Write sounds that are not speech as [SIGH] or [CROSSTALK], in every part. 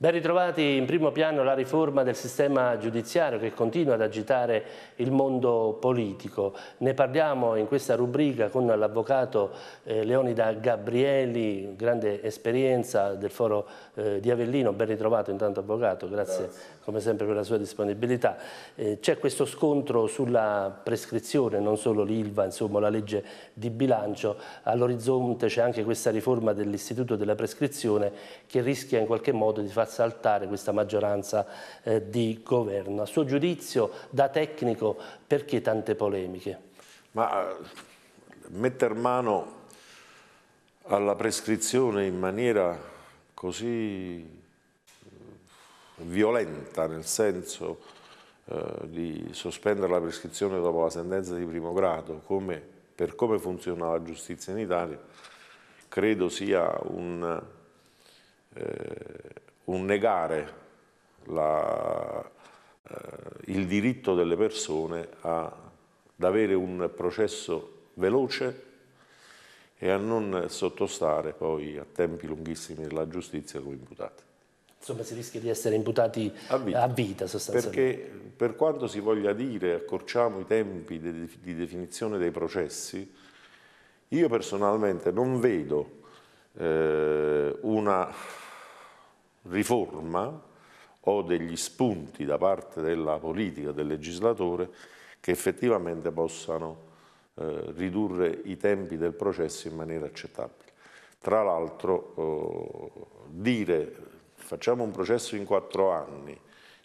Ben ritrovati in primo piano la riforma del sistema giudiziario che continua ad agitare il mondo politico. Ne parliamo in questa rubrica con l'avvocato eh, Leonida Gabrielli, grande esperienza del foro eh, di Avellino. Ben ritrovato intanto avvocato, grazie, grazie. come sempre per la sua disponibilità. Eh, c'è questo scontro sulla prescrizione, non solo l'ILVA, insomma la legge di bilancio. All'orizzonte c'è anche questa riforma dell'istituto della prescrizione che rischia in qualche modo di far saltare questa maggioranza eh, di governo. A suo giudizio, da tecnico, perché tante polemiche? Ma eh, mettere mano alla prescrizione in maniera così eh, violenta, nel senso eh, di sospendere la prescrizione dopo la sentenza di primo grado, come, per come funziona la giustizia in Italia, credo sia un... Eh, un negare la, eh, il diritto delle persone a, ad avere un processo veloce e a non sottostare poi a tempi lunghissimi della giustizia come imputati. Insomma si rischia di essere imputati a vita, a vita sostanzialmente. Perché per quanto si voglia dire accorciamo i tempi di, di definizione dei processi, io personalmente non vedo eh, una riforma o degli spunti da parte della politica, del legislatore, che effettivamente possano eh, ridurre i tempi del processo in maniera accettabile. Tra l'altro eh, dire facciamo un processo in quattro anni,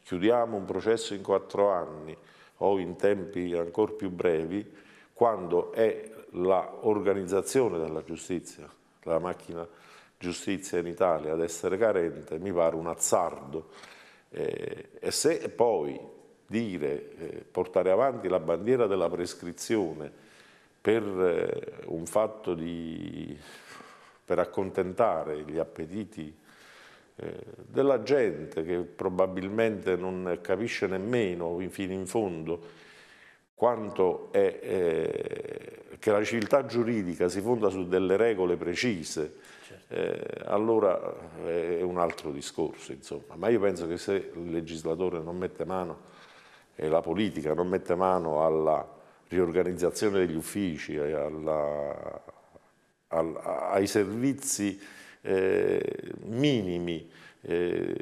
chiudiamo un processo in quattro anni o in tempi ancora più brevi, quando è l'organizzazione della giustizia, la macchina giustizia in Italia ad essere carente mi pare un azzardo eh, e se poi dire, eh, portare avanti la bandiera della prescrizione per eh, un fatto di per accontentare gli appetiti eh, della gente che probabilmente non capisce nemmeno fino in fondo quanto è, eh, che la civiltà giuridica si fonda su delle regole precise, certo. eh, allora eh, è un altro discorso, insomma. Ma io penso che se il legislatore non mette mano e la politica non mette mano alla riorganizzazione degli uffici, eh, alla, al, ai servizi eh, minimi eh,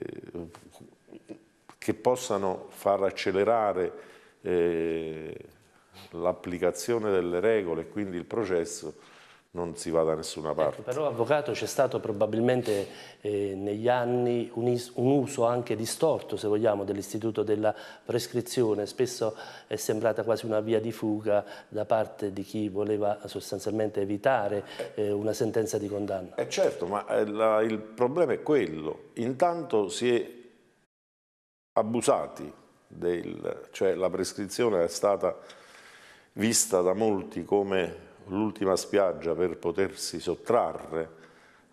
che possano far accelerare eh, l'applicazione delle regole e quindi il processo non si va da nessuna ecco, parte. Ecco, però avvocato c'è stato probabilmente eh, negli anni un, un, uso anche distorto, se vogliamo, dell'istituto della prescrizione, spesso è sembrata quasi una via di fuga da parte di chi voleva sostanzialmente evitare eh, una sentenza di condanna. Eh certo, ma eh, la, il problema è quello, intanto si è abusati del, cioè la prescrizione è stata vista da molti come l'ultima spiaggia per potersi sottrarre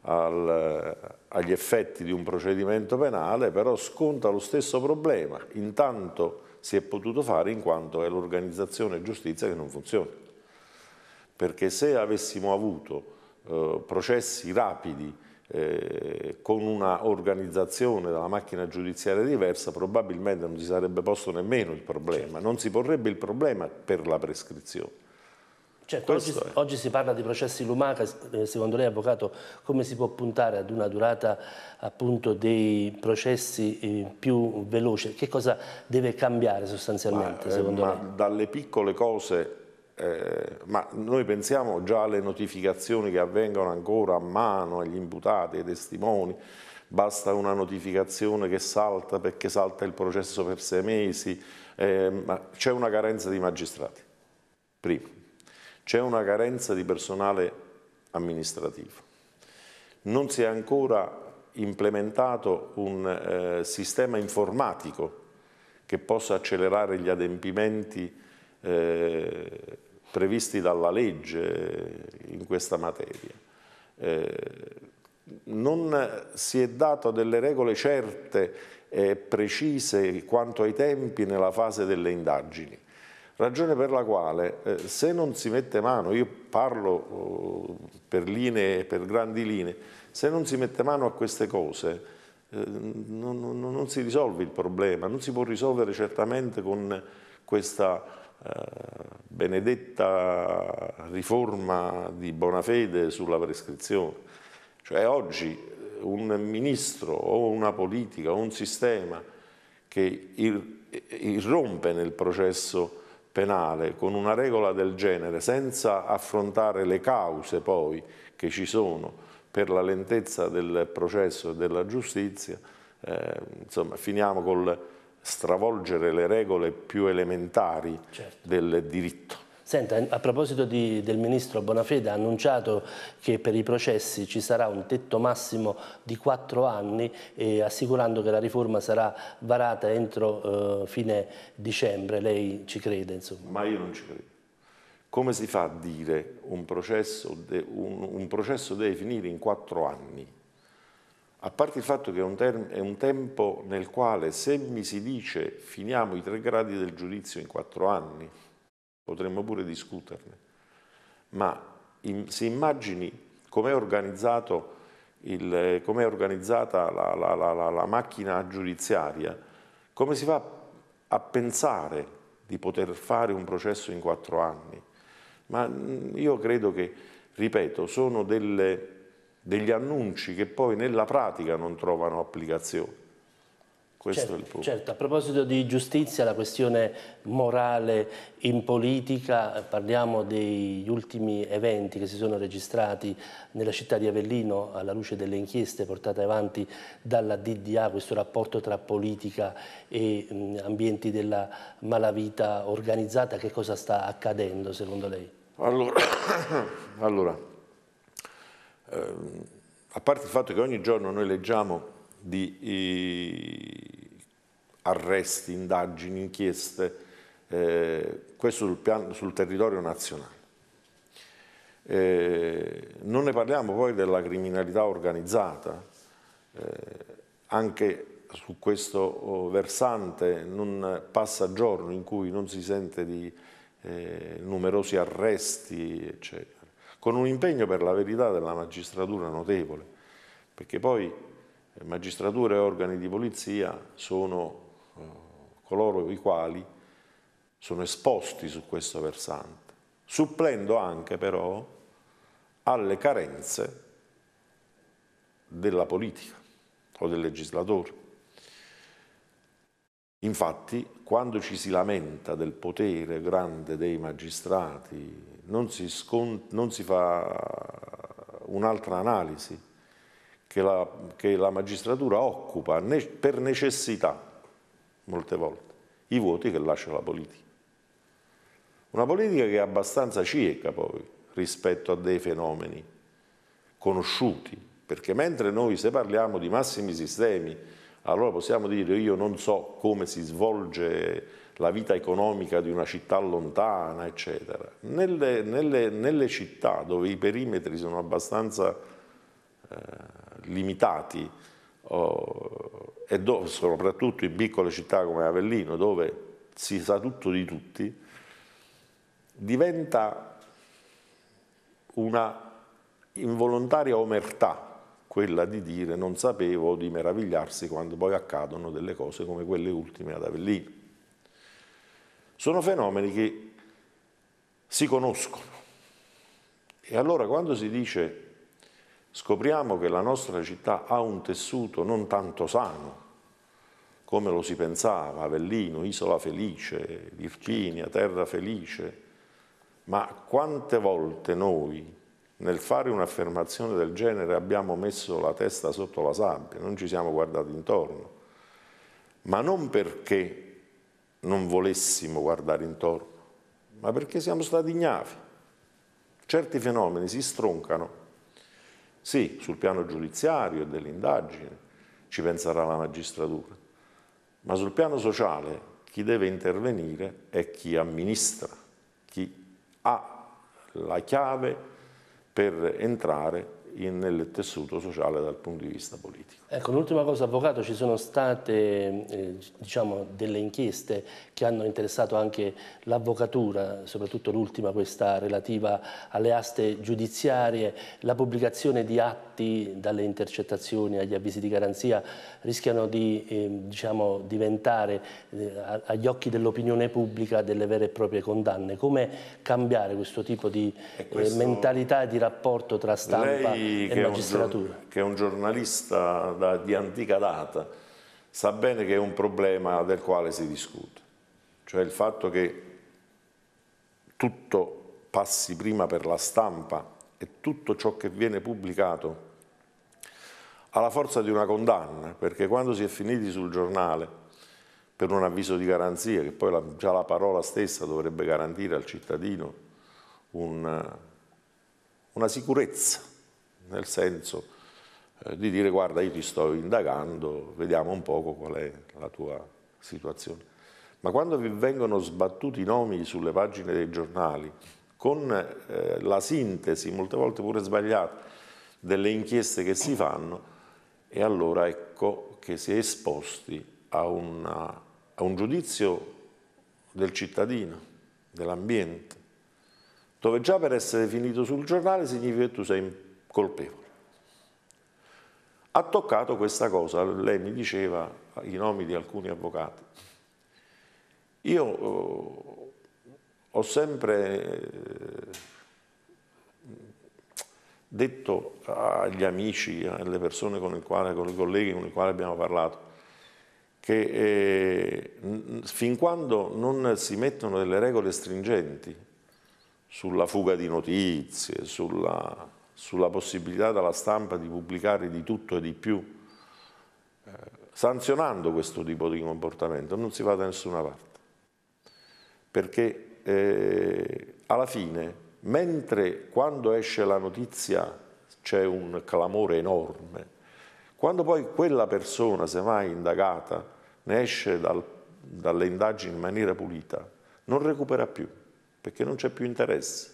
al, agli effetti di un procedimento penale, però sconta lo stesso problema, intanto si è potuto fare in quanto è l'organizzazione giustizia che non funziona, perché se avessimo avuto eh, processi rapidi eh, con una organizzazione della macchina giudiziaria diversa probabilmente non si sarebbe posto nemmeno il problema, certo. non si porrebbe il problema per la prescrizione. Certo, oggi, oggi, si parla di processi lumaca, eh, secondo lei Avvocato come si può puntare ad una durata appunto, dei processi eh, più veloce? Che cosa deve cambiare sostanzialmente ma, eh, secondo eh, lei? Dalle piccole cose eh, ma noi pensiamo già alle notificazioni che avvengono ancora a mano agli imputati, ai testimoni, basta una notificazione che salta perché salta il processo per sei mesi, eh, c'è una carenza di magistrati, primo, c'è una carenza di personale amministrativo, non si è ancora implementato un eh, sistema informatico che possa accelerare gli adempimenti eh, previsti dalla legge in questa materia. Eh, non si è dato delle regole certe e precise quanto ai tempi nella fase delle indagini, ragione per la quale eh, se non si mette mano, io parlo eh, per linee, per grandi linee, se non si mette mano a queste cose non, non, non, si risolve il problema, non si può risolvere certamente con questa benedetta riforma di buona fede sulla prescrizione. Cioè oggi eh, un ministro o una politica o un sistema che eh, irrompe nel processo penale con una regola del genere senza affrontare le cause poi che ci sono per la lentezza del processo e della giustizia, eh, insomma finiamo col stravolgere le regole più elementari certo. del diritto. Senta, a proposito di, del ministro Bonafede ha annunciato che per i processi ci sarà un tetto massimo di quattro anni eh, assicurando che la riforma sarà varata entro eh, fine dicembre. Lei ci crede? Insomma. Ma io non ci credo. Come si fa a dire un processo, de, un, un processo deve finire in quattro anni? a parte il fatto che è un, è un, tempo nel quale se mi si dice finiamo i tre gradi del giudizio in quattro anni, potremmo pure discuterne, ma in, se immagini com'è organizzato il, com'è organizzata la, la, la, la, macchina giudiziaria, come si fa a pensare di poter fare un processo in quattro anni? Ma mm, io credo che, ripeto, sono delle degli annunci che poi nella pratica non trovano applicazione. Questo Certo, certo, a proposito di giustizia, la questione morale in politica, eh, parliamo degli ultimi eventi che si sono registrati nella città di Avellino alla luce delle inchieste portate avanti dalla DDA, questo rapporto tra politica e mh, ambienti della malavita organizzata, che cosa sta accadendo secondo lei? allora, [COUGHS] allora Ehm, a parte il fatto che ogni giorno noi leggiamo di i, arresti, indagini, inchieste, eh, questo sul, piano, sul, territorio nazionale. Eh, non ne parliamo poi della criminalità organizzata, eh, anche su questo oh, versante non passa giorno in cui non si sente di eh, numerosi arresti, eccetera con un impegno per la verità della magistratura notevole, perché poi eh, magistratura e organi di polizia sono eh, coloro i quali sono esposti su questo versante, supplendo anche però alle carenze della politica o del legislatore. Infatti, quando ci si lamenta del potere grande dei magistrati, non si, non si fa un'altra analisi che la, che la, magistratura occupa ne per necessità, molte volte, i vuoti che lascia la politica. Una politica che è abbastanza cieca poi rispetto a dei fenomeni conosciuti, perché mentre noi se parliamo di massimi sistemi, allora possiamo dire io non so come si svolge la vita economica di una città lontana, eccetera. Nelle, nelle, nelle città dove i perimetri sono abbastanza eh, limitati, oh, e dove, soprattutto in piccole città come Avellino, dove si sa tutto di tutti, diventa una involontaria omertà quella di dire non sapevo, di meravigliarsi quando poi accadono delle cose come quelle ultime ad Avellino. Sono fenomeni che si conoscono. E allora quando si dice scopriamo che la nostra città ha un tessuto non tanto sano, come lo si pensava, Avellino, Isola Felice, Virginia, Terra Felice, ma quante volte noi nel fare un'affermazione del genere abbiamo messo la testa sotto la sabbia, non ci siamo guardati intorno, ma non perché non volessimo guardare intorno, ma perché siamo stati ignavi. Certi fenomeni si stroncano, sì, sul piano giudiziario e dell'indagine ci penserà la magistratura, ma sul piano sociale chi deve intervenire è chi amministra, chi ha la chiave per entrare in, nel tessuto sociale dal punto di vista politico. Ecco, l'ultima cosa, Avvocato, ci sono state eh, diciamo, delle inchieste che hanno interessato anche l'avvocatura, soprattutto l'ultima questa relativa alle aste giudiziarie, la pubblicazione di atti dalle intercettazioni agli avvisi di garanzia rischiano di eh, diciamo, diventare eh, agli occhi dell'opinione pubblica delle vere e proprie condanne. Come cambiare questo tipo di eh, questo mentalità e di rapporto tra stampa e magistratura? che è un giornalista da, di antica data, sa bene che è un problema del quale si discute, cioè il fatto che tutto passi prima per la stampa e tutto ciò che viene pubblicato ha la forza di una condanna, perché quando si è finiti sul giornale per un avviso di garanzia, che poi la, già la parola stessa dovrebbe garantire al cittadino un, una sicurezza, nel senso che eh, di dire guarda io ti sto indagando, vediamo un poco qual è la tua situazione. Ma quando vi vengono sbattuti i nomi sulle pagine dei giornali, con eh, la sintesi, molte volte pure sbagliata, delle inchieste che si fanno, e allora ecco che si è esposti a, una, a un giudizio del cittadino, dell'ambiente, dove già per essere finito sul giornale significa che tu sei colpevole ha toccato questa cosa. Lei mi diceva i nomi di alcuni avvocati. Io oh, ho sempre eh, detto agli amici, alle persone con le quali, con i colleghi con i quali abbiamo parlato, che eh, fin quando non si mettono delle regole stringenti sulla fuga di notizie, sulla sulla possibilità della stampa di pubblicare di tutto e di più, eh, sanzionando questo tipo di comportamento, non si va da nessuna parte. Perché eh, alla fine, mentre quando esce la notizia c'è un clamore enorme, quando poi quella persona, semmai indagata, ne esce dal, dalle indagini in maniera pulita, non recupera più, perché non c'è più interesse.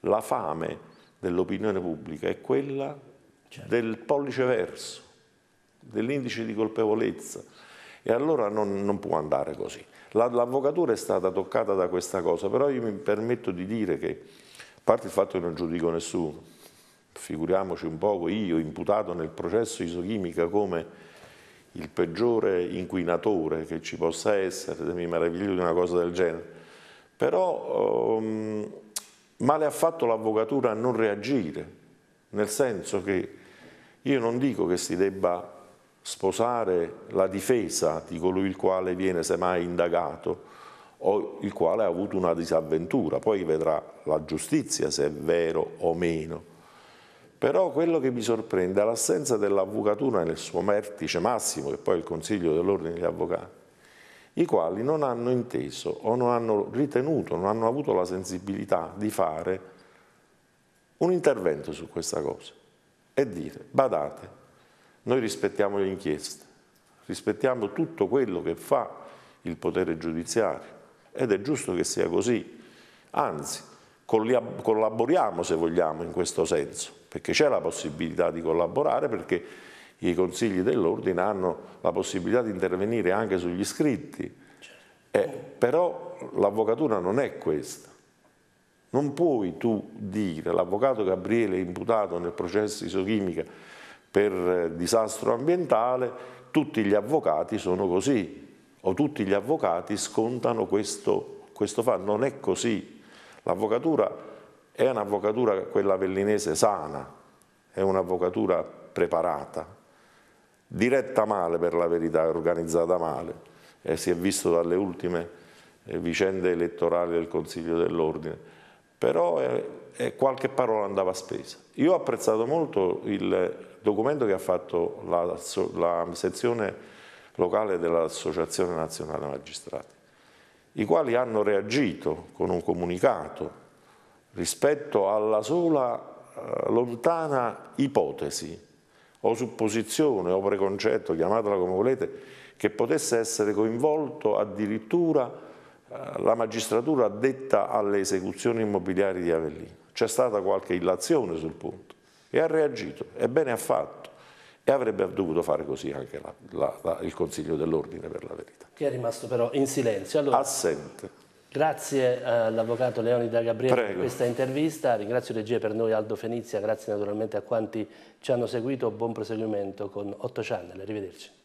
La fame dell'opinione pubblica è quella certo. del pollice verso, dell'indice di colpevolezza. E allora non, non può andare così. L'avvocatura è stata toccata da questa cosa, però io mi permetto di dire che, a parte il fatto che non giudico nessuno, figuriamoci un poco, io imputato nel processo isochimica come il peggiore inquinatore che ci possa essere, mi meraviglio di una cosa del genere, però... Um, male ha fatto l'avvocatura a non reagire, nel senso che io non dico che si debba sposare la difesa di colui il quale viene semmai indagato o il quale ha avuto una disavventura, poi vedrà la giustizia se è vero o meno. Però quello che mi sorprende è l'assenza dell'avvocatura nel suo vertice massimo, che poi è il Consiglio dell'Ordine degli Avvocati, i quali non hanno inteso o non hanno ritenuto, non hanno avuto la sensibilità di fare un intervento su questa cosa e dire, badate, noi rispettiamo le inchieste, rispettiamo tutto quello che fa il potere giudiziario ed è giusto che sia così, anzi collaboriamo se vogliamo in questo senso, perché c'è la possibilità di collaborare perché i consigli dell'ordine hanno la possibilità di intervenire anche sugli iscritti, eh, però l'avvocatura non è questa. Non puoi tu dire l'avvocato Gabriele imputato nel processo isochimica per eh, disastro ambientale, tutti gli avvocati sono così o tutti gli avvocati scontano questo, questo fatto. Non è così. L'avvocatura è un'avvocatura, quella vellinese, sana, è un'avvocatura preparata, diretta male per la verità, organizzata male, eh, si è visto dalle ultime eh, vicende elettorali del Consiglio dell'Ordine, però eh, eh, qualche parola andava spesa. Io ho apprezzato molto il documento che ha fatto la, la sezione locale dell'Associazione Nazionale Magistrati, i quali hanno reagito con un comunicato rispetto alla sola eh, lontana ipotesi o supposizione o preconcetto, chiamatela come volete, che potesse essere coinvolto addirittura eh, la magistratura addetta alle esecuzioni immobiliari di Avellino. C'è stata qualche illazione sul punto e ha reagito, e bene ha fatto. E avrebbe dovuto fare così anche la, la, la, il Consiglio dell'Ordine per la verità. Che è rimasto però in silenzio. Allora... Assente. Grazie eh, all'avvocato Leonida Gabriele Prego. per questa intervista, ringrazio regia per noi Aldo Fenizia, grazie naturalmente a quanti ci hanno seguito, buon proseguimento con 8 Channel, arrivederci.